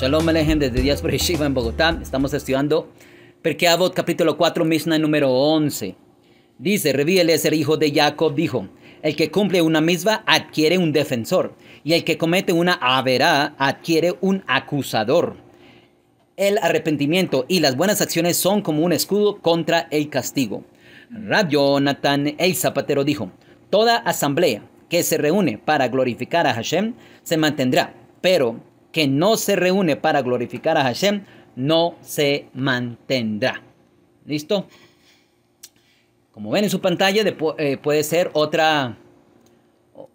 Shalom Alejen desde por Yeshiva en Bogotá. Estamos estudiando porque capítulo 4, Mishnah número 11. Dice, "Revíele ser hijo de Jacob, dijo, el que cumple una misma adquiere un defensor, y el que comete una averá adquiere un acusador. El arrepentimiento y las buenas acciones son como un escudo contra el castigo. Rab Jonathan, el zapatero, dijo, toda asamblea que se reúne para glorificar a Hashem se mantendrá, pero que no se reúne para glorificar a Hashem no se mantendrá. ¿Listo? Como ven en su pantalla, eh, puede ser otra,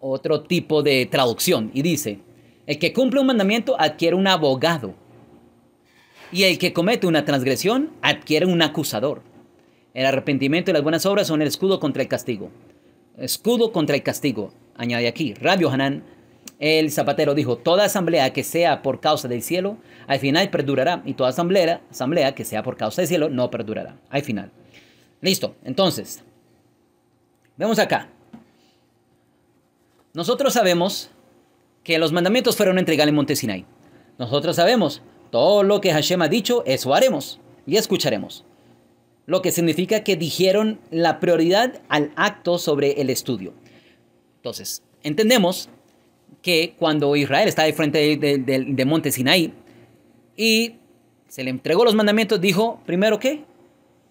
otro tipo de traducción. Y dice, el que cumple un mandamiento adquiere un abogado. Y el que comete una transgresión adquiere un acusador. El arrepentimiento y las buenas obras son el escudo contra el castigo. Escudo contra el castigo. Añade aquí, Rabio Hanan el zapatero dijo, toda asamblea que sea por causa del cielo, al final perdurará. Y toda asamblea, asamblea que sea por causa del cielo, no perdurará. Al final. Listo. Entonces, vemos acá. Nosotros sabemos que los mandamientos fueron entregados en Monte Sinai. Nosotros sabemos, todo lo que Hashem ha dicho, eso haremos y escucharemos. Lo que significa que dijeron la prioridad al acto sobre el estudio. Entonces, entendemos que cuando Israel estaba de frente de, Monte Sinaí y se le entregó los mandamientos, dijo, primero qué?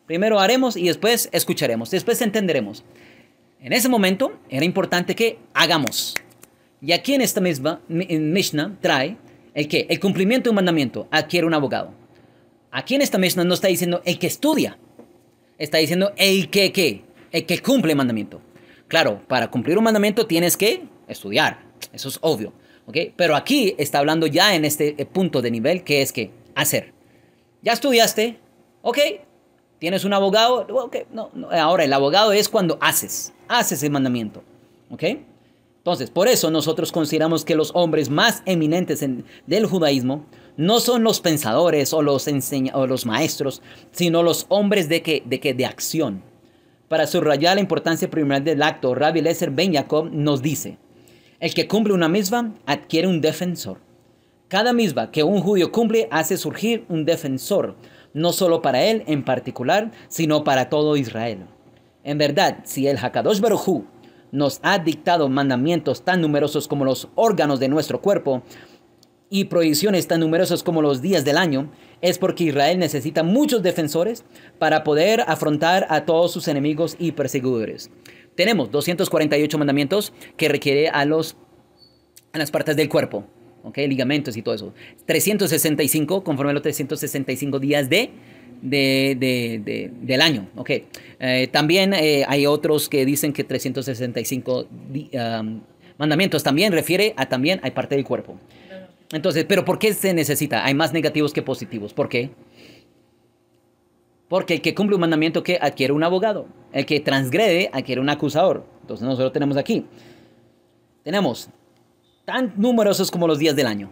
Primero haremos y después escucharemos, después entenderemos. En ese momento era importante que hagamos. Y aquí en esta misma Mishnah trae el que el cumplimiento de un mandamiento adquiere un abogado. Aquí en esta Mishnah no está diciendo el que estudia, está diciendo el que qué, el que cumple el mandamiento. Claro, para cumplir un mandamiento tienes que estudiar, eso es obvio. ¿okay? Pero aquí está hablando ya en este eh, punto de nivel que es que hacer. Ya estudiaste, ok, tienes un abogado, ok, no, ahora el abogado es cuando haces, haces el mandamiento, ok. Entonces, por eso nosotros consideramos que los hombres más eminentes del judaísmo no son los pensadores o los, los maestros, sino los hombres de, que, de, que, de acción. Para subrayar la importancia primordial del acto, Rabbi Lesser Ben Jacob nos dice, el que cumple una misma adquiere un defensor. Cada misma que un judío cumple hace surgir un defensor, no solo para él en particular, sino para todo Israel. En verdad, si el Hakadosh Hu nos ha dictado mandamientos tan numerosos como los órganos de nuestro cuerpo y prohibiciones tan numerosas como los días del año, es porque Israel necesita muchos defensores para poder afrontar a todos sus enemigos y perseguidores tenemos 248 mandamientos que requiere a, los, a las partes del cuerpo, ¿ok? Ligamentos y todo eso. 365, conforme a los 365 días de, de, de, del año, ¿ok? Eh, también eh, hay otros que dicen que 365 mandamientos también refiere a también hay parte del cuerpo. Entonces, ¿pero por qué se necesita? Hay más negativos que positivos. ¿Por qué? Porque el que cumple un mandamiento que adquiere un abogado, el que transgrede adquiere un acusador. Entonces nosotros tenemos aquí, tenemos tan numerosos como los días del año.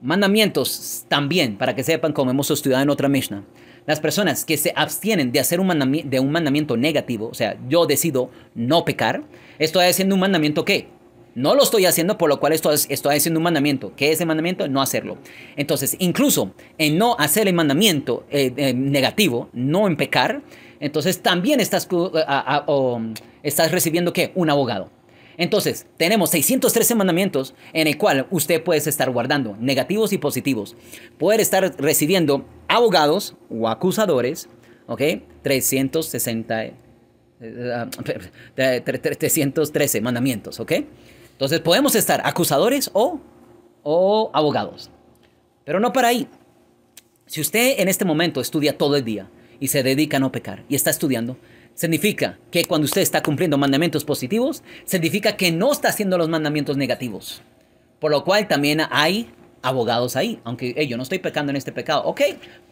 Mandamientos también, para que sepan como hemos estudiado en otra Mishnah. Las personas que se abstienen de hacer un, mandamiento negativo, o sea, yo decido no pecar, Esto estoy haciendo un mandamiento que no lo estoy haciendo, por lo cual estoy, estoy haciendo un mandamiento. ¿Qué es el mandamiento? No hacerlo. Entonces, incluso en no hacer el mandamiento eh, eh, negativo, no en pecar, entonces también estás, eh, estás recibiendo ¿qué? un abogado. Entonces, tenemos 613 mandamientos en el cual usted puede estar guardando negativos y positivos. poder estar recibiendo abogados o acusadores, ¿ok? 360, 313 ah, mandamientos, ¿ok? Entonces podemos estar acusadores o, o abogados. Pero no para ahí. Si usted en este momento estudia todo el día y se dedica a no pecar y está estudiando, significa que cuando usted está cumpliendo mandamientos positivos, significa que no está haciendo los mandamientos negativos. Por lo cual también hay abogados ahí, aunque hey, yo no estoy pecando en este pecado, ok,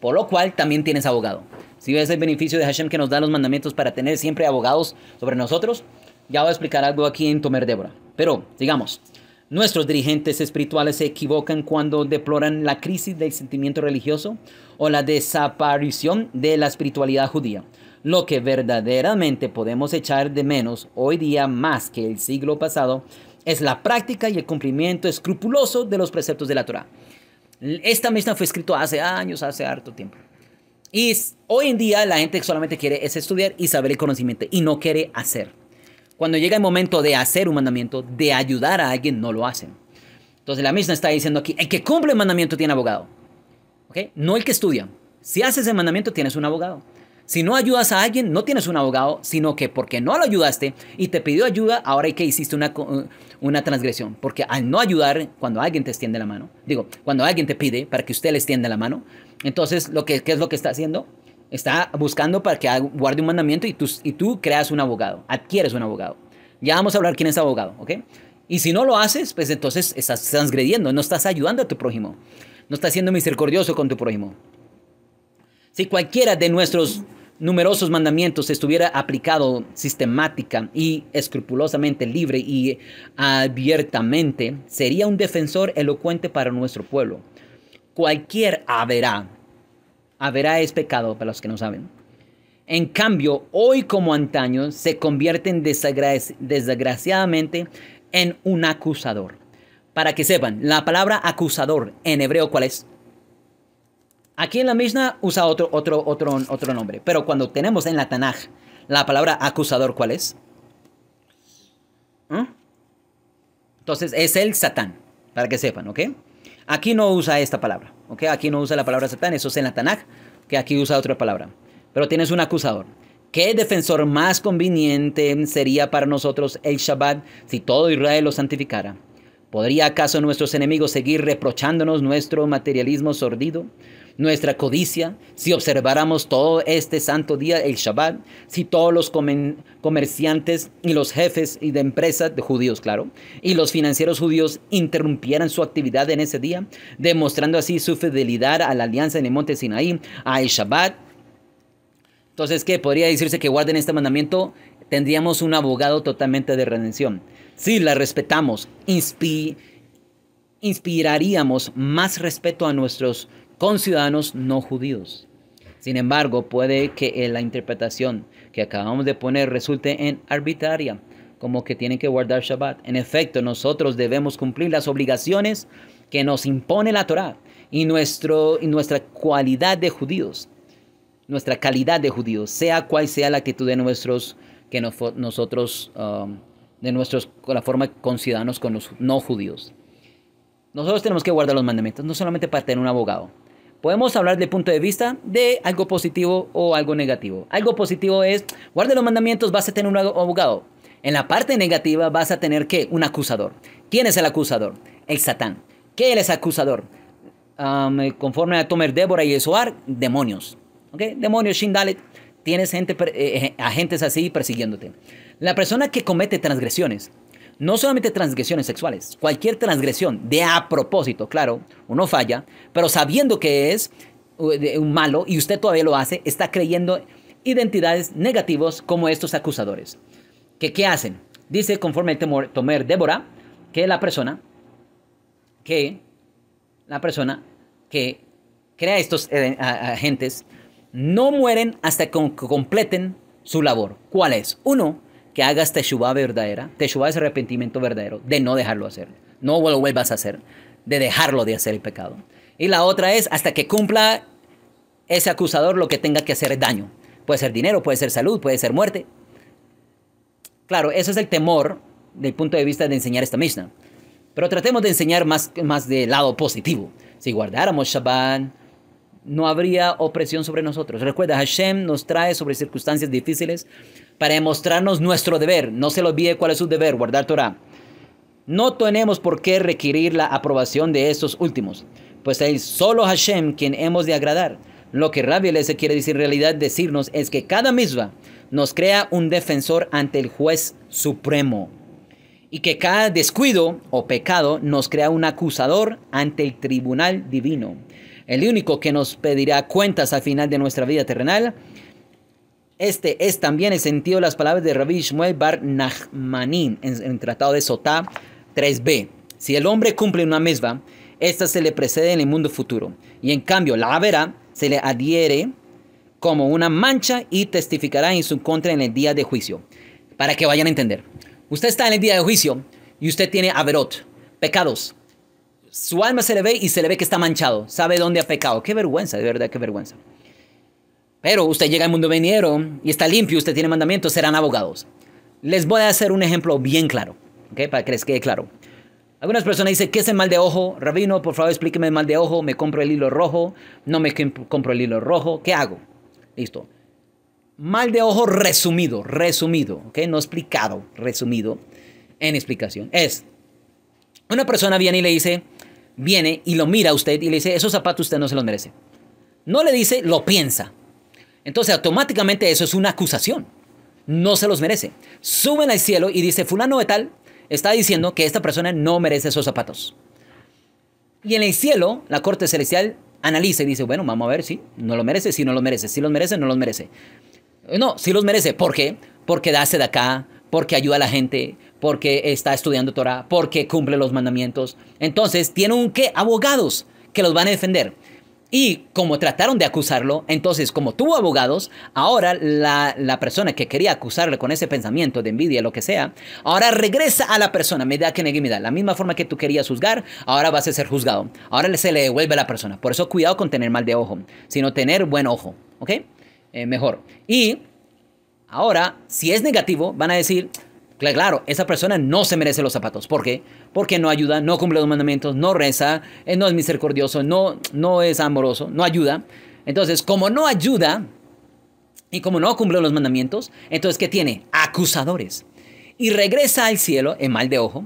por lo cual también tienes abogado. Si ves el beneficio de Hashem que nos da los mandamientos para tener siempre abogados sobre nosotros, ya voy a explicar algo aquí en Tomer Débora. Pero, digamos, nuestros dirigentes espirituales se equivocan cuando deploran la crisis del sentimiento religioso o la desaparición de la espiritualidad judía. Lo que verdaderamente podemos echar de menos hoy día más que el siglo pasado es la práctica y el cumplimiento escrupuloso de los preceptos de la Torah. Esta misma fue escrita hace años, hace harto tiempo. Y hoy en día la gente solamente quiere es estudiar y saber el conocimiento y no quiere hacer. Cuando llega el momento de hacer un mandamiento, de ayudar a alguien, no lo hacen. Entonces la misma está diciendo aquí, el que cumple el mandamiento tiene abogado. No el que estudia. Si haces el mandamiento, tienes un abogado. Si no ayudas a alguien, no tienes un abogado, sino que porque no lo ayudaste y te pidió ayuda, ahora hay que hiciste una, uh, una transgresión. Porque al no ayudar, cuando alguien te extiende la mano, digo, cuando alguien te pide para que usted le extienda la mano, entonces, lo que, ¿qué es lo que está haciendo? Está buscando para que guarde un mandamiento y tú, y tú creas un abogado, adquieres un abogado. Ya vamos a hablar quién es abogado, ¿ok? Y si no lo haces, pues entonces estás transgrediendo, no estás ayudando a tu prójimo, no estás siendo misericordioso con tu prójimo. Si cualquiera de nuestros numerosos mandamientos estuviera aplicado sistemática y escrupulosamente libre y abiertamente, sería un defensor elocuente para nuestro pueblo. Cualquier haberá Haberá es pecado, para los que no saben. En cambio, hoy como antaño, se convierten desgraciadamente en un acusador. Para que sepan, la palabra acusador en hebreo, ¿cuál es? Aquí en la misma usa otro, otro, otro, otro nombre, pero cuando tenemos en la Tanaj la palabra acusador, ¿cuál es? ¿Mm? Entonces es el Satán, para que sepan, ¿ok? Aquí no usa esta palabra, ¿ok? Aquí no usa la palabra Satán, eso es en la que aquí usa otra palabra. Pero tienes un acusador. ¿Qué defensor más conveniente sería para nosotros el Shabbat si todo Israel lo santificara? ¿Podría acaso nuestros enemigos seguir reprochándonos nuestro materialismo sordido? nuestra codicia, si observáramos todo este santo día, el Shabbat, si todos los comerciantes y los jefes y de empresas de judíos, claro, y los financieros judíos interrumpieran su actividad en ese día, demostrando así su fidelidad a la alianza en el monte Sinaí, a el Shabbat. Entonces, ¿qué? Podría decirse que guarden este mandamiento, tendríamos un abogado totalmente de redención. Si la respetamos, inspiraríamos más respeto a nuestros con ciudadanos no judíos. Sin embargo, puede que la interpretación que acabamos de poner resulte en arbitraria, como que tienen que guardar Shabbat. En efecto, nosotros debemos cumplir las obligaciones que nos impone la Torah y, nuestro, y nuestra cualidad de judíos, nuestra calidad de judíos, sea cual sea la actitud de nuestros que nosotros um, de nuestros la forma con ciudadanos con los no judíos. Nosotros tenemos que guardar los mandamientos, no solamente para tener un abogado, podemos hablar del punto de vista de algo positivo o algo negativo. Algo positivo es, guarde los mandamientos, vas a tener un abogado. En la parte negativa vas a tener que un acusador. ¿Quién es el acusador? El Satán. ¿Qué es el acusador? Eh, conforme a Tomer Débora y Esoar, demonios. ¿Ok? Demonios, Shindalet. Tienes gente, eh, eh, agentes así persiguiéndote. La persona que comete transgresiones no solamente transgresiones sexuales, cualquier transgresión de a propósito, claro, uno falla, pero sabiendo que es un malo y usted todavía lo hace, está creyendo identidades negativas como estos acusadores. ¿Qué hacen? Dice conforme el temor, Tomer Débora que la persona que la persona que crea estos eh, agentes no mueren hasta que completen su labor. ¿Cuál es? Uno, que hagas Teshuvah verdadera. Teshuvah es arrepentimiento verdadero, de no dejarlo hacer. No lo vuelvas a hacer, de dejarlo de hacer el pecado. Y la otra es hasta que cumpla ese acusador lo que tenga que hacer daño. Puede ser dinero, puede ser salud, puede ser muerte. Claro, ese es el temor del punto de vista de enseñar esta Mishnah. Pero tratemos de enseñar más, más del lado positivo. Si guardáramos Shabbat, no habría opresión sobre nosotros. Recuerda, Hashem nos trae sobre circunstancias difíciles para demostrarnos nuestro deber. No se lo olvide cuál es su deber, guardar Torah. No tenemos por qué requerir la aprobación de estos últimos, pues es solo Hashem quien hemos de agradar. Lo que Rabbi Eliezer quiere decir en realidad decirnos es que cada misma nos crea un defensor ante el juez supremo y que cada descuido o pecado nos crea un acusador ante el tribunal divino. El único que nos pedirá cuentas al final de nuestra vida terrenal este es también el sentido de las palabras de Rabbi Shmuel Bar Nachmanin en, el Tratado de Sotá 3b. Si el hombre cumple una misma, esta se le precede en el mundo futuro. Y en cambio, la avera se le adhiere como una mancha y testificará en su contra en el día de juicio. Para que vayan a entender. Usted está en el día de juicio y usted tiene averot, pecados. Su alma se le ve y se le ve que está manchado. Sabe dónde ha pecado. Qué vergüenza, de verdad, qué vergüenza. Pero usted llega al mundo venidero y está limpio, usted tiene mandamientos, serán abogados. Les voy a hacer un ejemplo bien claro, ¿ok? Para que les quede claro. Algunas personas dicen, ¿qué es el mal de ojo? Rabino, por favor, explíqueme el mal de ojo. ¿Me compro el hilo rojo? ¿No me compro el hilo rojo? ¿Qué hago? Listo. Mal de ojo resumido, resumido, ¿ok? No explicado, resumido en explicación. Es, una persona viene y le dice, viene y lo mira a usted y le dice, esos zapatos usted no se los merece. No le dice, lo piensa. Entonces automáticamente eso es una acusación. No se los merece. Suben al cielo y dice, fulano de tal está diciendo que esta persona no merece esos zapatos. Y en el cielo, la corte celestial analiza y dice, bueno, vamos a ver si no lo merece, si no lo merece, si los merece, no los merece. No, si los merece. ¿Por qué? Porque da de acá, porque ayuda a la gente, porque está estudiando Torah, porque cumple los mandamientos. Entonces, tienen un qué? Abogados que los van a defender. Y como trataron de acusarlo, entonces como tuvo abogados, ahora la, persona que quería acusarle con ese pensamiento de envidia, lo que sea, ahora regresa a la persona, me da que me da. La misma forma que tú querías juzgar, ahora vas a ser juzgado. Ahora se le devuelve a la persona. Por eso cuidado con tener mal de ojo, sino tener buen ojo, ¿ok? Eh, mejor. Y ahora, si es negativo, van a decir, Claro, esa persona no se merece los zapatos. ¿Por qué? Porque no ayuda, no cumple los mandamientos, no reza, eh, no es misericordioso, no, no es amoroso, no ayuda. Entonces, como no ayuda y como no cumple los mandamientos, entonces, ¿qué tiene? Acusadores. Y regresa al cielo en mal de ojo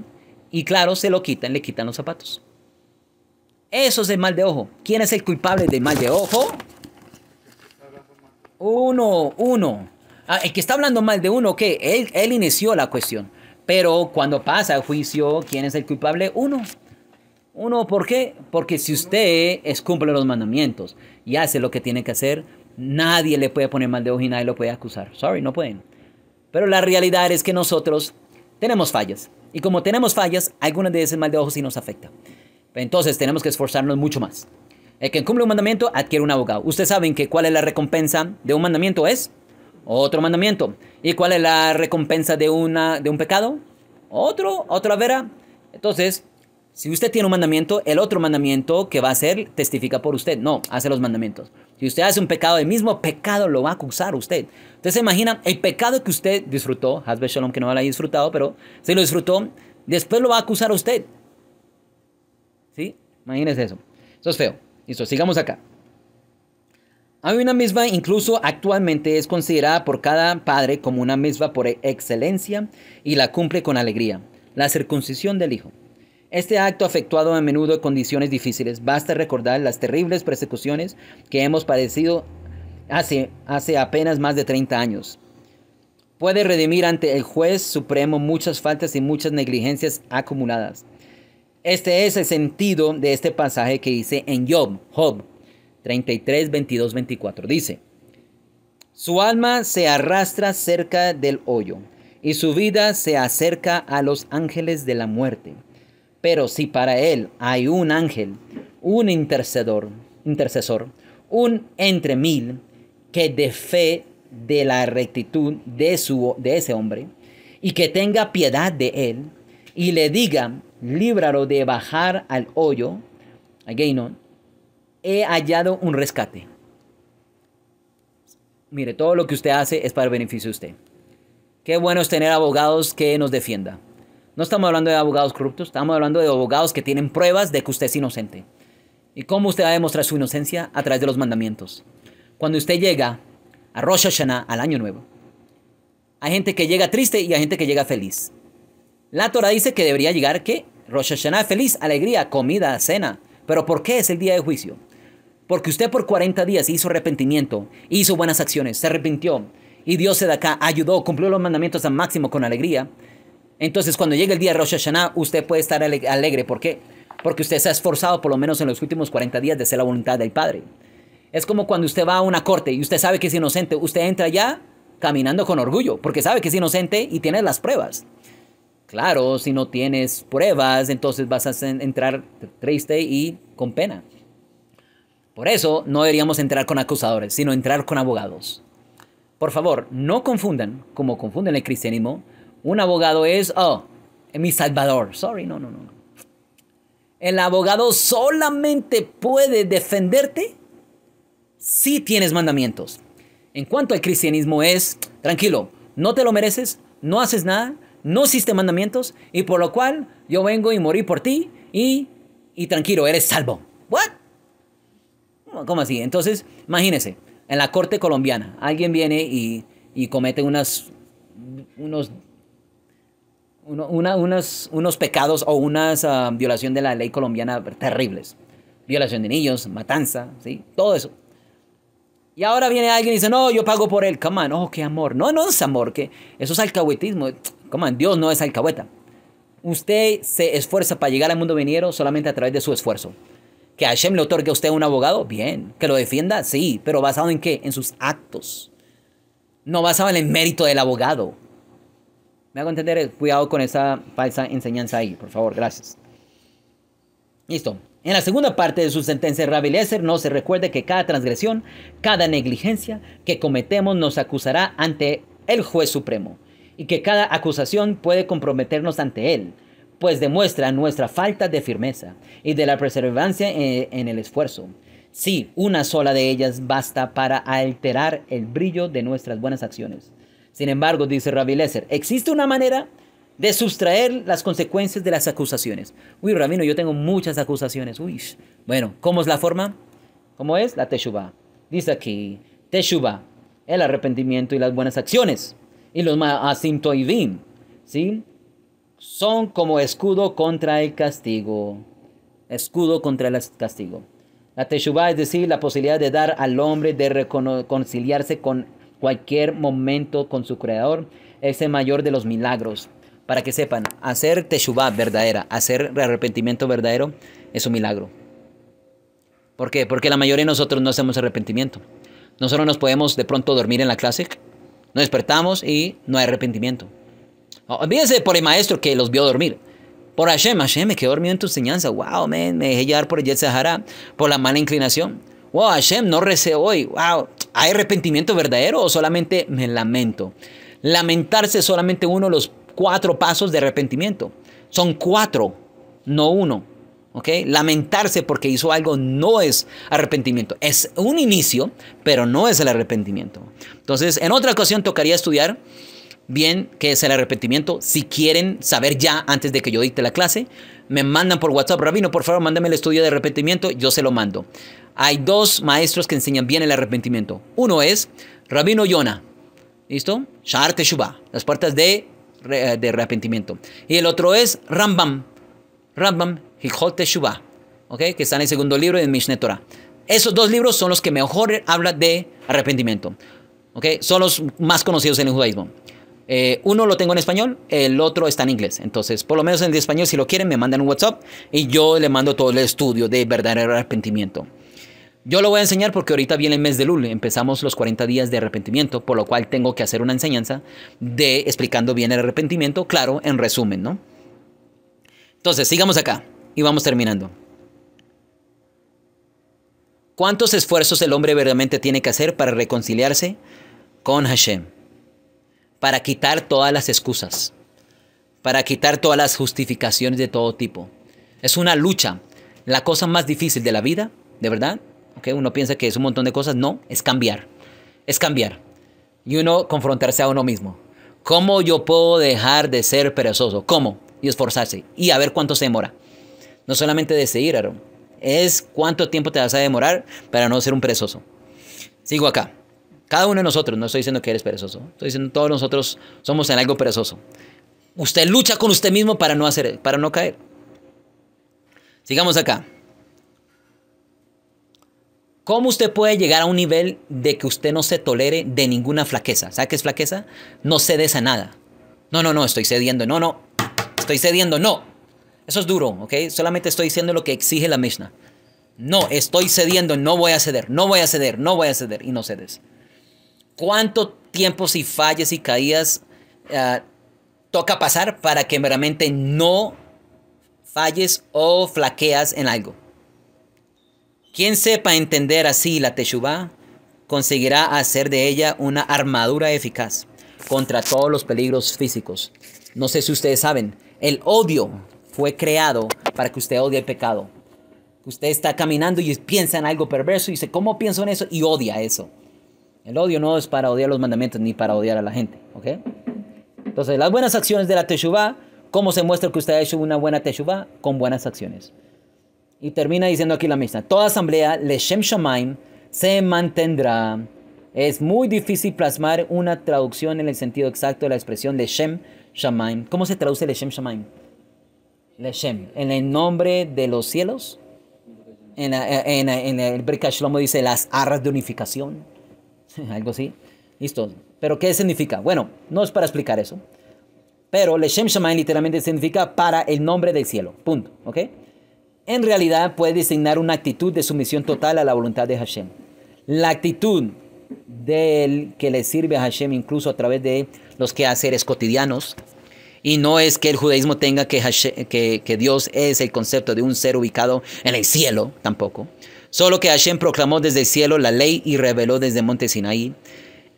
y claro, se lo quitan, le quitan los zapatos. Eso es el mal de ojo. ¿Quién es el culpable del mal de ojo? Uno, uno. Ah, el que está hablando mal de uno, que él, él inició la cuestión. Pero cuando pasa el juicio, ¿quién es el culpable? Uno. Uno, ¿por qué? Porque si usted es, cumple los mandamientos y hace lo que tiene que hacer, nadie le puede poner mal de ojo y nadie lo puede acusar. Sorry, no pueden. Pero la realidad es que nosotros tenemos fallas. Y como tenemos fallas, algunas de esas mal de ojo sí nos afecta. Entonces tenemos que esforzarnos mucho más. El que cumple un mandamiento adquiere un abogado. Ustedes saben que cuál es la recompensa de un mandamiento es otro mandamiento. ¿Y cuál es la recompensa de, una, de un pecado? Otro, otra vera. Entonces, si usted tiene un mandamiento, el otro mandamiento que va a ser testifica por usted. No, hace los mandamientos. Si usted hace un pecado, el mismo pecado lo va a acusar usted. Entonces se imagina el pecado que usted disfrutó, Hasbe Shalom que no lo haya disfrutado, pero si lo disfrutó, después lo va a acusar a usted. ¿Sí? Imagínese eso. Eso es feo. Listo, sigamos acá. Hay una misma, incluso actualmente es considerada por cada padre como una misma por excelencia y la cumple con alegría, la circuncisión del hijo. Este acto efectuado a menudo en condiciones difíciles, basta recordar las terribles persecuciones que hemos padecido hace, hace apenas más de 30 años. Puede redimir ante el juez supremo muchas faltas y muchas negligencias acumuladas. Este es el sentido de este pasaje que dice en Job, Job 33, 22, 24. Dice, su alma se arrastra cerca del hoyo y su vida se acerca a los ángeles de la muerte. Pero si para él hay un ángel, un intercedor, intercesor, un entre mil, que de fe de la rectitud de, su, de ese hombre, y que tenga piedad de él, y le diga, líbralo de bajar al hoyo, no? he hallado un rescate. Mire, todo lo que usted hace es para el beneficio de usted. Qué bueno es tener abogados que nos defienda. No estamos hablando de abogados corruptos, estamos hablando de abogados que tienen pruebas de que usted es inocente. ¿Y cómo usted va a demostrar su inocencia? A través de los mandamientos. Cuando usted llega a Rosh Hashanah, al año nuevo, hay gente que llega triste y hay gente que llega feliz. La Torah dice que debería llegar, ¿qué? Rosh Hashanah feliz, alegría, comida, cena. ¿Pero por qué es el día de juicio? Porque usted por 40 días hizo arrepentimiento, hizo buenas acciones, se arrepintió y Dios se da acá, ayudó, cumplió los mandamientos al máximo con alegría. Entonces, cuando llegue el día de Rosh Hashanah, usted puede estar alegre. ¿Por qué? Porque usted se ha esforzado, por lo menos en los últimos 40 días, de hacer la voluntad del Padre. Es como cuando usted va a una corte y usted sabe que es inocente. Usted entra allá caminando con orgullo, porque sabe que es inocente y tiene las pruebas. Claro, si no tienes pruebas, entonces vas a entrar triste y con pena. Por eso no deberíamos entrar con acusadores, sino entrar con abogados. Por favor, no confundan, como confunden el cristianismo, un abogado es, oh, mi salvador. Sorry, no, no, no. El abogado solamente puede defenderte si tienes mandamientos. En cuanto al cristianismo es, tranquilo, no te lo mereces, no haces nada, no hiciste mandamientos, y por lo cual yo vengo y morí por ti, y, y tranquilo, eres salvo. ¿What? ¿Cómo así? Entonces, imagínense, en la corte colombiana, alguien viene y, comete unas, unos, unos pecados o una ah, violación de la ley colombiana terribles. Violación de niños, matanza, ¿sí? Todo eso. Y ahora viene alguien y dice, no, yo pago por él. Come on, oh, qué amor. No, no es amor, que eso es alcahuetismo. Come on, Dios no es alcahueta. Usted se esfuerza para llegar al mundo venidero solamente a través de su esfuerzo. Que Hashem le otorgue a usted un abogado, bien. Que lo defienda, sí. Pero basado en qué? En sus actos. No basado en el mérito del abogado. Me hago entender, eh, cuidado con esa falsa enseñanza ahí, por favor, gracias. Listo. En la segunda parte de su sentencia, Rabbi no se recuerde que cada transgresión, cada negligencia que cometemos nos acusará ante el juez supremo y que cada acusación puede comprometernos ante él pues demuestra nuestra falta de firmeza y de la perseverancia en, el esfuerzo. Sí, una sola de ellas basta para alterar el brillo de nuestras buenas acciones. Sin embargo, dice Rabbi Lesser, existe una manera de sustraer las consecuencias de las acusaciones. Uy, Rabino, yo tengo muchas acusaciones. Uy, bueno, ¿cómo es la forma? ¿Cómo es? La Teshuvah. Dice aquí, Teshuvah, el arrepentimiento y las buenas acciones. Y los Maasim Toivim, ¿sí? son como escudo contra el castigo. Escudo contra el castigo. La Teshuvah es decir, la posibilidad de dar al hombre de reconciliarse con cualquier momento con su creador, es el mayor de los milagros. Para que sepan, hacer Teshuvah verdadera, hacer arrepentimiento verdadero, es un milagro. ¿Por qué? Porque la mayoría de nosotros no hacemos arrepentimiento. Nosotros nos podemos de pronto dormir en la clase, nos despertamos y no hay arrepentimiento. Oh, olvídense por el maestro que los vio dormir. Por Hashem, Hashem, me quedé dormido en tu enseñanza. Wow, man, me dejé llevar por el por la mala inclinación. Wow, Hashem, no recé hoy. Wow, ¿hay arrepentimiento verdadero o solamente me lamento? Lamentarse es solamente uno de los cuatro pasos de arrepentimiento. Son cuatro, no uno. ¿ok? Lamentarse porque hizo algo no es arrepentimiento. Es un inicio, pero no es el arrepentimiento. Entonces, en otra ocasión tocaría estudiar bien, que es el arrepentimiento. Si quieren saber ya antes de que yo dicte la clase, me mandan por WhatsApp, Rabino, por favor, mándame el estudio de arrepentimiento, yo se lo mando. Hay dos maestros que enseñan bien el arrepentimiento. Uno es Rabino Yona, ¿listo? Sha'ar Teshuvah, las puertas de, eh, de arrepentimiento. Y el otro es Rambam, Rambam Hichot Teshuvah, ¿ok? Que está en el segundo libro de Mishneh Torah. Esos dos libros son los que mejor hablan de arrepentimiento. ¿ok? Son los más conocidos en el judaísmo. Eh, uno lo tengo en español, el otro está en inglés. Entonces, por lo menos en español, si lo quieren, me mandan un WhatsApp y yo le mando todo el estudio de verdadero arrepentimiento. Yo lo voy a enseñar porque ahorita viene el mes de Lul, empezamos los 40 días de arrepentimiento, por lo cual tengo que hacer una enseñanza de explicando bien el arrepentimiento, claro, en resumen, ¿no? Entonces, sigamos acá y vamos terminando. ¿Cuántos esfuerzos el hombre verdaderamente tiene que hacer para reconciliarse con Hashem? para quitar todas las excusas, para quitar todas las justificaciones de todo tipo. Es una lucha. La cosa más difícil de la vida, de verdad, ¿Okay? uno piensa que es un montón de cosas, no, es cambiar. Es cambiar. Y uno confrontarse a uno mismo. ¿Cómo yo puedo dejar de ser perezoso? ¿Cómo? Y esforzarse. Y a ver cuánto se demora. No solamente de seguir, Aaron. Es cuánto tiempo te vas a demorar para no ser un perezoso. Sigo acá. Cada uno de nosotros, no estoy diciendo que eres perezoso, estoy diciendo todos nosotros somos en algo perezoso. Usted lucha con usted mismo para no hacer, para no caer. Sigamos acá. ¿Cómo usted puede llegar a un nivel de que usted no se tolere de ninguna flaqueza? ¿Sabe qué es flaqueza? No cedes a nada. No, no, no, estoy cediendo. No, no, estoy cediendo. No. Eso es duro, ¿ok? Solamente estoy diciendo lo que exige la Mishnah. No, estoy cediendo, no voy a ceder, no voy a ceder, no voy a ceder y no cedes cuánto tiempo y fallas y caídas ah, toca pasar para que realmente no falles o flaqueas en algo. Quien sepa entender así la Teshuvah conseguirá hacer de ella una armadura eficaz contra todos los peligros físicos. No sé si ustedes saben, el odio fue creado para que usted odie el pecado. Usted está caminando y piensa en algo perverso y dice, ¿cómo pienso en eso? Y odia eso. El odio no es para odiar los mandamientos ni para odiar a la gente. ¿ok? Entonces, las buenas acciones de la Teshuvah, ¿cómo se muestra que usted ha hecho una buena Teshuvah? Con buenas acciones. Y termina diciendo aquí la misma. Toda asamblea, Leshem Shamaim, se mantendrá. Es muy difícil plasmar una traducción en el sentido exacto de la expresión Leshem Shamaim. ¿Cómo se traduce Leshem Shamaim? Leshem, en el nombre de los cielos. En, el Berkat Shlomo dice las arras de unificación. algo así. Listo. Pero ¿qué significa? Bueno, no es para explicar eso. Pero Leshem Shemaim literalmente significa para el nombre del cielo. Punto. ¿Ok? En realidad puede designar una actitud de sumisión total a la voluntad de Hashem. La actitud del que le sirve a Hashem incluso a través de los quehaceres cotidianos. Y no es que el judaísmo tenga que, que Dios es el concepto de un ser ubicado en el cielo, tampoco Solo que Hashem proclamó desde el cielo la ley y reveló desde Monte Sinaí.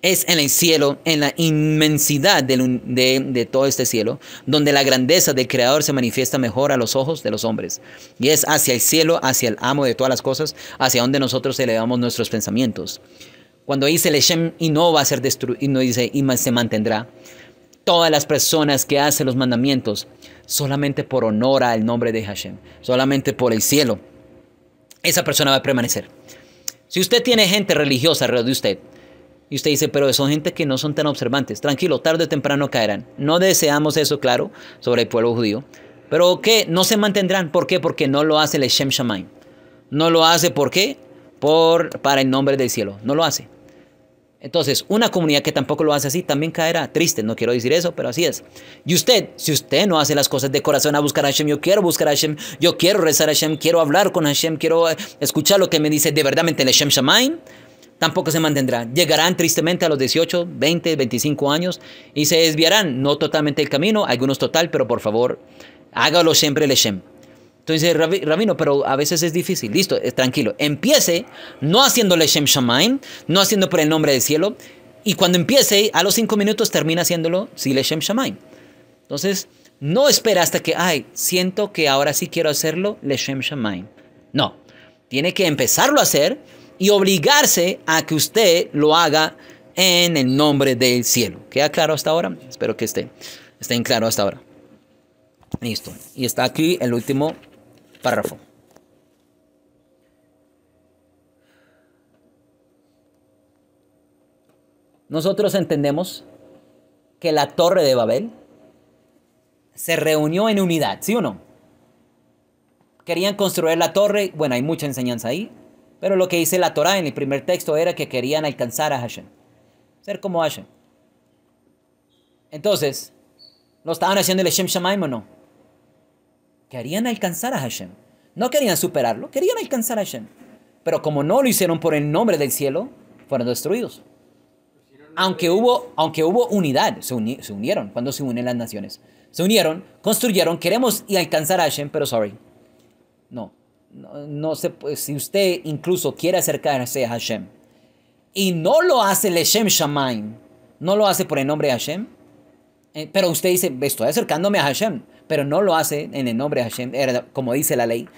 Es en el cielo, en la inmensidad de, todo este cielo, donde la grandeza del Creador se manifiesta mejor a los ojos de los hombres. Y es hacia el cielo, hacia el amo de todas las cosas, hacia donde nosotros elevamos nuestros pensamientos. Cuando dice el Hashem y no va a ser destruido, y no dice y se mantendrá todas las personas que hacen los mandamientos solamente por honor al nombre de Hashem, solamente por el cielo esa persona va a permanecer. Si usted tiene gente religiosa alrededor de usted, y usted dice, pero son gente que no son tan observantes, tranquilo, tarde o temprano caerán. No deseamos eso, claro, sobre el pueblo judío, pero ¿qué? no se mantendrán. ¿Por qué? Porque no lo hace el Shem Shammai. No lo hace, ¿por qué? Por, para el nombre del cielo. No lo hace. Entonces, una comunidad que tampoco lo hace así también caerá triste. No quiero decir eso, pero así es. Y usted, si usted no hace las cosas de corazón a buscar a Hashem, yo quiero buscar a Hashem, yo quiero rezar a Hashem, quiero hablar con Hashem, quiero eh, escuchar lo que me dice de verdad el Hashem shemain, tampoco se mantendrá. Llegarán tristemente a los 18, 20, 25 años y se desviarán. No totalmente el camino, algunos total, pero por favor, hágalo siempre el Hashem. Entonces, Rabino, pero a veces es difícil. Listo, tranquilo. Empiece no haciendo Shem Shamaim, no haciendo por el nombre del cielo. Y cuando empiece, a los cinco minutos termina haciéndolo si le Shem Entonces, no espera hasta que, ay, siento que ahora sí quiero hacerlo le Shem No. Tiene que empezarlo a hacer y obligarse a que usted lo haga en el nombre del cielo. ¿Queda claro hasta ahora? Espero que esté, estén claro hasta ahora. Listo. Y está aquí el último Párrafo. Nosotros entendemos que la torre de Babel se reunió en unidad, ¿sí o no? Querían construir la torre, bueno, hay mucha enseñanza ahí, pero lo que dice la Torah en el primer texto era que querían alcanzar a Hashem, ser como Hashem. Entonces, ¿lo estaban haciendo el Shem Shamaim o no? Querían alcanzar a Hashem. No querían superarlo, querían alcanzar a Hashem. Pero como no lo hicieron por el nombre del cielo, fueron destruidos. Aunque hubo, aunque hubo unidad, se, unieron. cuando se unen las naciones? Se unieron, construyeron, queremos y alcanzar a Hashem, pero sorry. No, no, si usted incluso quiere acercarse a Hashem y no lo hace Leshem shamayim, no lo hace por el nombre de Hashem, eh, pero usted dice, estoy acercándome a Hashem pero no lo hace en el nombre de Hashem, como dice la ley,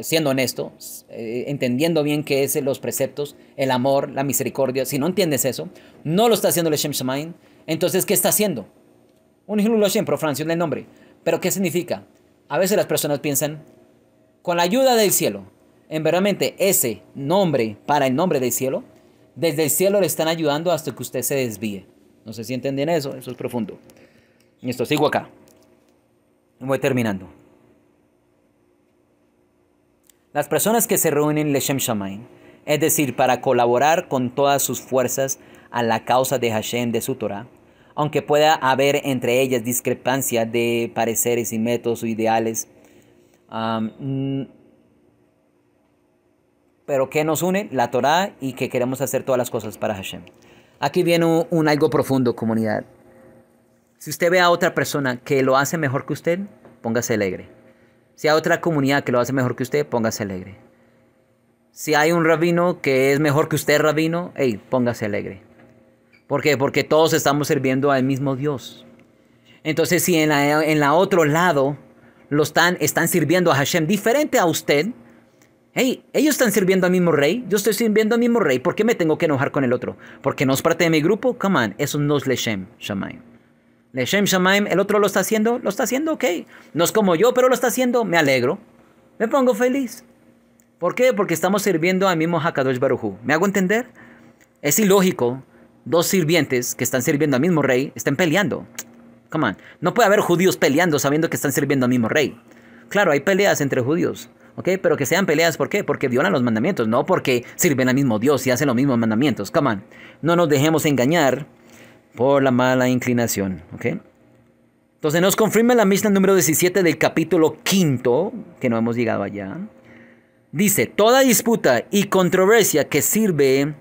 siendo honesto, eh, entendiendo bien qué es los preceptos, el amor, la misericordia, si no entiendes eso, no lo está haciendo el Hashem Shemaim, entonces ¿qué está haciendo? Un Hilul Hashem, profanación del nombre. Pero ¿qué significa? A veces las personas piensan, con la ayuda del cielo, en verdadmente ese nombre para el nombre del cielo, desde el cielo le están ayudando hasta que usted se desvíe. No sé si entienden eso, eso es profundo. esto sigo acá. Voy terminando. Las personas que se reúnen Leshem shamayim, es decir, para colaborar con todas sus fuerzas a la causa de Hashem de su Torah, aunque pueda haber entre ellas discrepancia de pareceres y métodos o ideales, pero que nos une la Torah y que queremos hacer todas las cosas para Hashem. Aquí viene un algo profundo, comunidad. Si usted ve a otra persona que lo hace mejor que usted, póngase alegre. Si hay otra comunidad que lo hace mejor que usted, póngase alegre. Si hay un rabino que es mejor que usted, rabino, hey, póngase alegre. ¿Por qué? Porque todos estamos sirviendo al mismo Dios. Entonces, si en la, otro lado lo están, están sirviendo a Hashem diferente a usted, hey, ellos están sirviendo al mismo rey, yo estoy sirviendo al mismo rey, ¿por qué me tengo que enojar con el otro? Porque no es parte de mi grupo, come on, eso no es Leshem, Leshem Shamaim, el otro lo está haciendo, lo está haciendo, ok. No es como yo, pero lo está haciendo, me alegro. Me pongo feliz. ¿Por qué? Porque estamos sirviendo al mismo Hakadosh Baruhu. ¿Me hago entender? Es ilógico. Dos sirvientes que están sirviendo al mismo rey estén peleando. Come on. No puede haber judíos peleando sabiendo que están sirviendo al mismo rey. Claro, hay peleas entre judíos. ¿Ok? Pero que sean peleas, ¿por qué? Porque violan los mandamientos, no porque sirven al mismo Dios y hacen los mismos mandamientos. Come on. No nos dejemos engañar por la mala inclinación. ¿ok? Entonces nos confirma la misma número 17 del capítulo quinto, que no hemos llegado allá. Dice, toda disputa y controversia que sirve,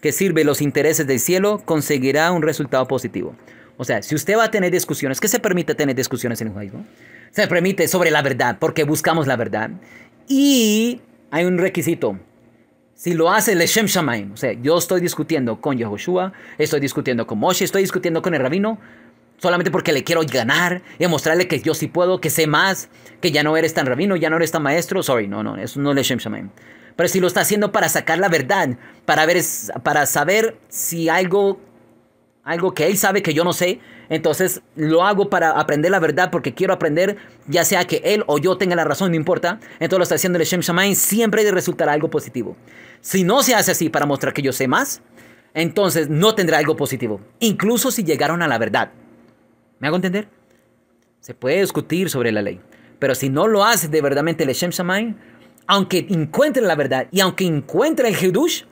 que sirve los intereses del cielo conseguirá un resultado positivo. O sea, si usted va a tener discusiones, ¿qué se permite tener discusiones en el judaísmo, se permite sobre la verdad, porque buscamos la verdad. Y hay un requisito, si lo hace le Shem o sea, yo estoy discutiendo con Yehoshua, estoy discutiendo con Moshe, estoy discutiendo con el rabino, solamente porque le quiero ganar y mostrarle que yo sí puedo, que sé más, que ya no eres tan rabino, ya no eres tan maestro. Sorry, no, no, eso no le Shem Shamaim. Pero si lo está haciendo para sacar la verdad, para, ver, para saber si algo algo que él sabe que yo no sé. Entonces lo hago para aprender la verdad porque quiero aprender, ya sea que él o yo tenga la razón, no importa. Entonces lo está haciendo el Shem siempre de resultará algo positivo. Si no se hace así para mostrar que yo sé más, entonces no tendrá algo positivo, incluso si llegaron a la verdad. ¿Me hago entender? Se puede discutir sobre la ley, pero si no lo hace de verdad... el Shem shamayin, aunque encuentre la verdad y aunque encuentre el Hidush,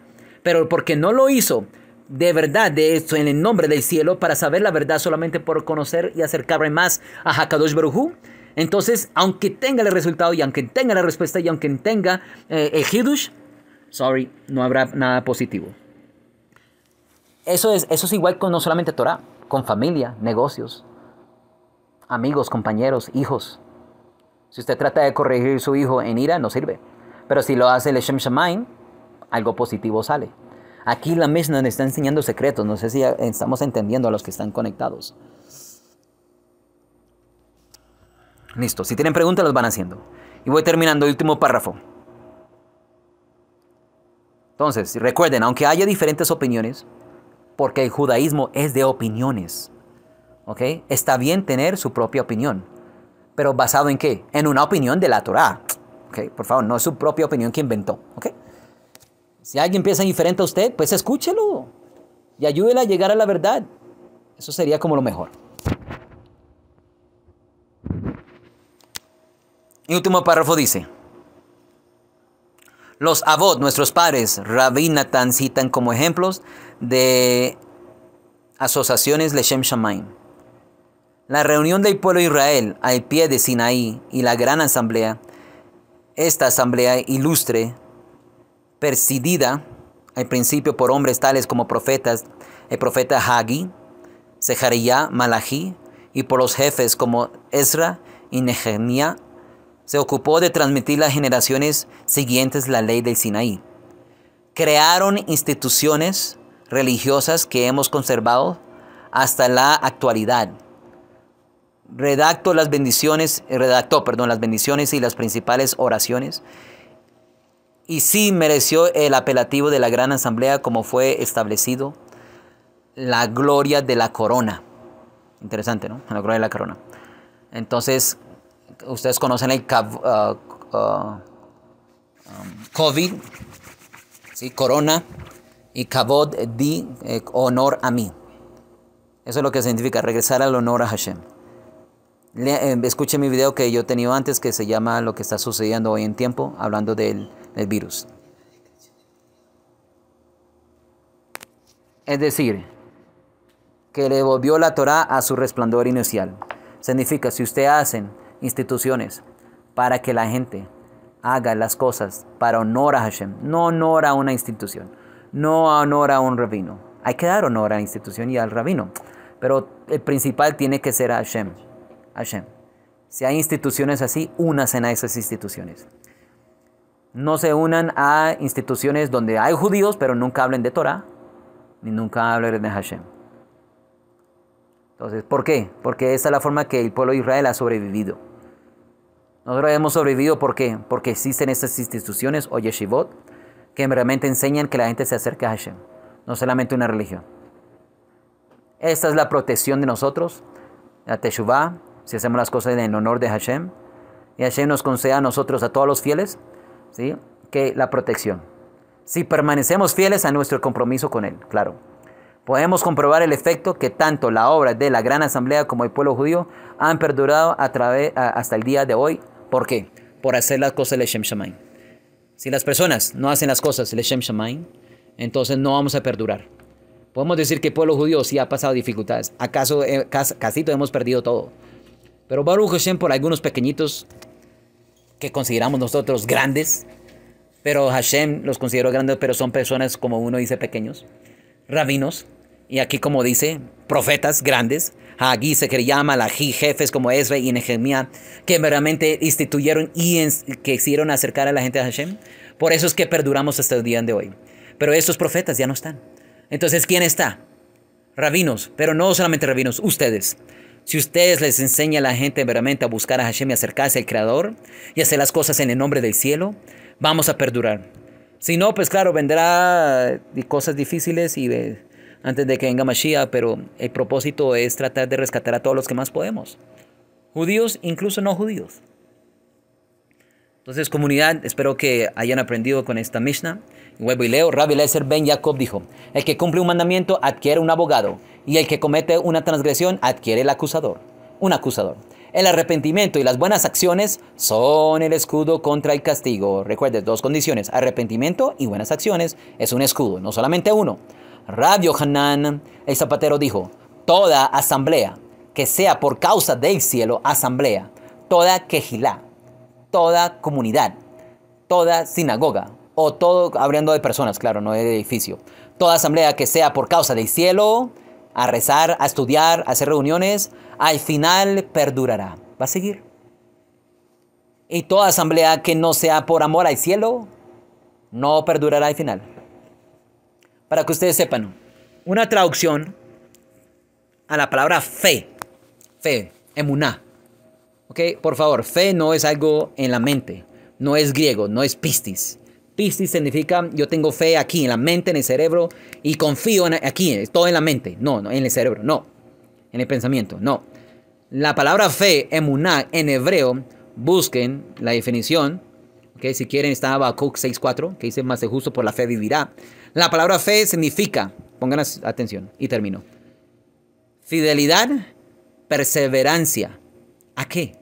pero porque no lo hizo, de verdad de esto en el nombre del cielo para saber la verdad solamente por conocer y acercarme más a Hakadosh Baruj entonces, aunque tenga el resultado y aunque tenga la respuesta y aunque tenga eh, el sorry, no habrá nada positivo. Eso es, eso es igual con no solamente Torah, con familia, negocios, amigos, compañeros, hijos. Si usted trata de corregir su hijo en ira, no sirve. Pero si lo hace el Shem algo positivo sale. Aquí la misma nos está enseñando secretos. No sé si estamos entendiendo a los que están conectados. Listo. Si tienen preguntas, las van haciendo. Y voy terminando el último párrafo. Entonces, recuerden, aunque haya diferentes opiniones, porque el judaísmo es de opiniones, ¿ok? Está bien tener su propia opinión, pero basado en qué? En una opinión de la Torá, ¿ok? Por favor, no es su propia opinión que inventó, ¿ok? Si alguien piensa diferente a usted, pues escúchelo y ayúdela a llegar a la verdad. Eso sería como lo mejor. Y último párrafo dice, los avot, nuestros padres, Rabinatan citan como ejemplos de asociaciones Leshem Shamaim. La reunión del pueblo de Israel al pie de Sinaí y la gran asamblea, esta asamblea ilustre persidida al principio por hombres tales como profetas, el profeta Hagi, Zechariah, Malachi, y por los jefes como Ezra y Nehemiah, se ocupó de transmitir las generaciones siguientes la ley del Sinaí. Crearon instituciones religiosas que hemos conservado hasta la actualidad. Redactó las bendiciones, redactó, perdón, las bendiciones y las principales oraciones y sí mereció el apelativo de la Gran Asamblea como fue establecido, la gloria de la corona. Interesante, ¿no? La gloria de la corona. Entonces, ustedes conocen el uh, uh, um, COVID, ¿sí? corona y Kabod di eh, honor a mí. Eso es lo que significa regresar al honor a Hashem. Le, em, escuche mi video que yo he tenido antes que se llama Lo que está sucediendo hoy en tiempo, hablando del, virus. Es decir, que le volvió la Torá a su resplandor inicial. Significa, si usted hacen instituciones para que la gente haga las cosas para honor a Hashem, no honor a una institución, no honor a un rabino. Hay que dar honor a la institución y al rabino, pero el principal tiene que ser a Hashem. Hashem. Si hay instituciones así, únanse a esas instituciones. No se unan a instituciones donde hay judíos, pero nunca hablen de Torah, ni nunca hablen de Hashem. Entonces, ¿por qué? Porque esta es la forma que el pueblo de Israel ha sobrevivido. Nosotros hemos sobrevivido, ¿por qué? Porque existen estas instituciones o yeshivot que realmente enseñan que la gente se acerque a Hashem, no solamente una religión. Esta es la protección de nosotros, la Teshuvah, si hacemos las cosas en honor de Hashem. Y Hashem nos concede a nosotros, a todos los fieles, ¿sí? que la protección. Si permanecemos fieles a nuestro compromiso con Él, claro. Podemos comprobar el efecto que tanto la obra de la Gran Asamblea como el pueblo judío han perdurado a través, hasta el día de hoy. ¿Por qué? Por hacer las cosas Shem Shamayim. Si las personas no hacen las cosas Shem Shamayim, entonces no vamos a perdurar. Podemos decir que el pueblo judío sí ha pasado dificultades. ¿Acaso eh, casito hemos perdido todo? Pero Baruch Hashem por algunos pequeñitos que consideramos nosotros grandes. Pero Hashem los considero grandes, pero son personas, como uno dice, pequeños. Rabinos. Y aquí, como dice, profetas grandes. se que llama, Malají, jefes como Esre y Nehemiah, que verdaderamente instituyeron y que hicieron acercar a la gente a Hashem. Por eso es que perduramos hasta el día de hoy. Pero estos profetas ya no están. Entonces, ¿quién está? Rabinos, pero no solamente rabinos, ustedes. Si ustedes les enseñan a la gente verdaderamente a buscar a Hashem y acercarse al Creador y hacer las cosas en el nombre del cielo, vamos a perdurar. Si no, pues claro, vendrá cosas difíciles y antes de que venga Mashiach, pero el propósito es tratar de rescatar a todos los que más podemos. Judíos, incluso no judíos. Entonces, comunidad, espero que hayan aprendido con esta Mishnah. Y vuelvo y leo, Rabbi Lezer Ben Jacob dijo, el que cumple un mandamiento adquiere un abogado y el que comete una transgresión adquiere el acusador, un acusador. El arrepentimiento y las buenas acciones son el escudo contra el castigo. Recuerde, dos condiciones, arrepentimiento y buenas acciones es un escudo, no solamente uno. Radio Hanan, el zapatero dijo, toda asamblea que sea por causa del cielo, asamblea, toda quejilá, toda comunidad, toda sinagoga, o todo, hablando de personas, claro, no de edificio, toda asamblea que sea por causa del cielo, a rezar, a estudiar, a hacer reuniones, al final perdurará, va a seguir. Y toda asamblea que no sea por amor al cielo, no perdurará al final. Para que ustedes sepan, una traducción a la palabra fe, fe, emuná. ¿Ok? Por favor, fe no es algo en la mente, no es griego, no es pistis. Piscis significa yo tengo fe aquí, en la mente, en el cerebro, y confío aquí, todo en la mente. No, no, en el cerebro, no. En el pensamiento, no. La palabra fe, emuná, en hebreo, busquen la definición. Okay, si quieren, está Habacuc 6.4, que dice, más de justo por la fe vivirá. La palabra fe significa, pongan atención, y termino. Fidelidad, perseverancia. ¿A qué?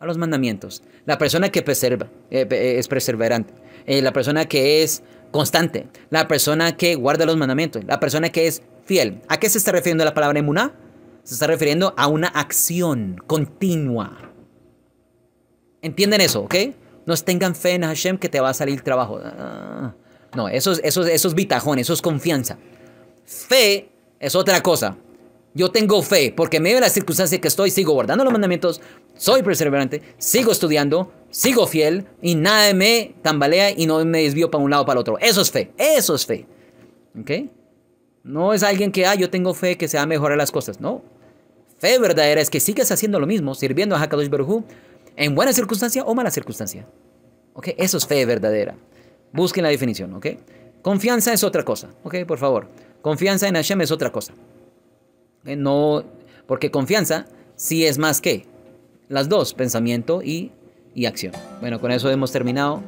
A los mandamientos. La persona que preserva, eh, es perseverante eh, la persona que es constante, la persona que guarda los mandamientos, la persona que es fiel. ¿A qué se está refiriendo la palabra emuná? Se está refiriendo a una acción continua. ¿Entienden eso? ¿Ok? No tengan fe en Hashem que te va a salir trabajo. Ah. no, eso, eso es bitajón, eso es confianza. Fe es otra cosa. Yo tengo fe, porque en medio de las circunstancias que estoy, sigo guardando los mandamientos, soy perseverante, sigo estudiando, sigo fiel y nada me tambalea y no me desvío para un lado o para el otro. Eso es fe, eso es fe. ¿Ok? No es alguien que, ah, yo tengo fe que se va a mejorar las cosas. No. Fe verdadera es que sigues haciendo lo mismo, sirviendo a Hakadosh Berhu, en buena circunstancia o mala circunstancia. ¿Ok? Eso es fe verdadera. Busquen la definición, ¿ok? Confianza es otra cosa, ¿ok? Por favor. Confianza en Hashem es otra cosa. Eh, no, porque confianza sí es más que las dos, pensamiento y, y acción. Bueno, con eso hemos terminado.